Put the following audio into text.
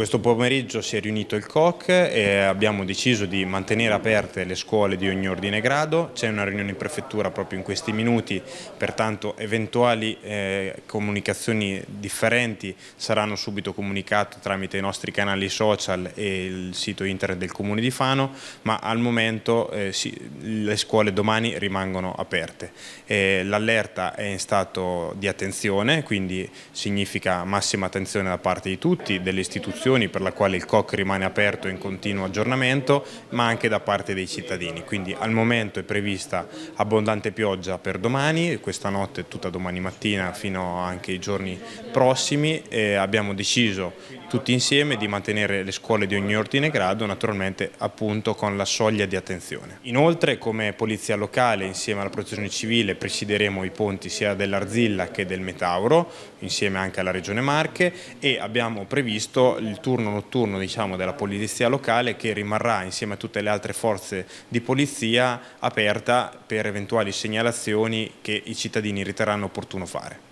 Questo pomeriggio si è riunito il COC e abbiamo deciso di mantenere aperte le scuole di ogni ordine e grado, c'è una riunione in prefettura proprio in questi minuti, pertanto eventuali eh, comunicazioni differenti saranno subito comunicate tramite i nostri canali social e il sito internet del Comune di Fano, ma al momento eh, si, le scuole domani rimangono aperte. Eh, l'allerta è in stato di attenzione, quindi significa massima attenzione da parte di tutti, delle istituzioni istituzioni per la quale il COC rimane aperto in continuo aggiornamento ma anche da parte dei cittadini. Quindi al momento è prevista abbondante pioggia per domani, questa notte tutta domani mattina fino anche ai giorni prossimi e abbiamo deciso tutti insieme di mantenere le scuole di ogni ordine e grado naturalmente appunto con la soglia di attenzione. Inoltre come polizia locale insieme alla protezione civile presideremo i ponti sia dell'Arzilla che del Metauro insieme anche alla Regione Marche e abbiamo previsto il turno notturno diciamo, della polizia locale che rimarrà insieme a tutte le altre forze di polizia aperta per eventuali segnalazioni che i cittadini riterranno opportuno fare.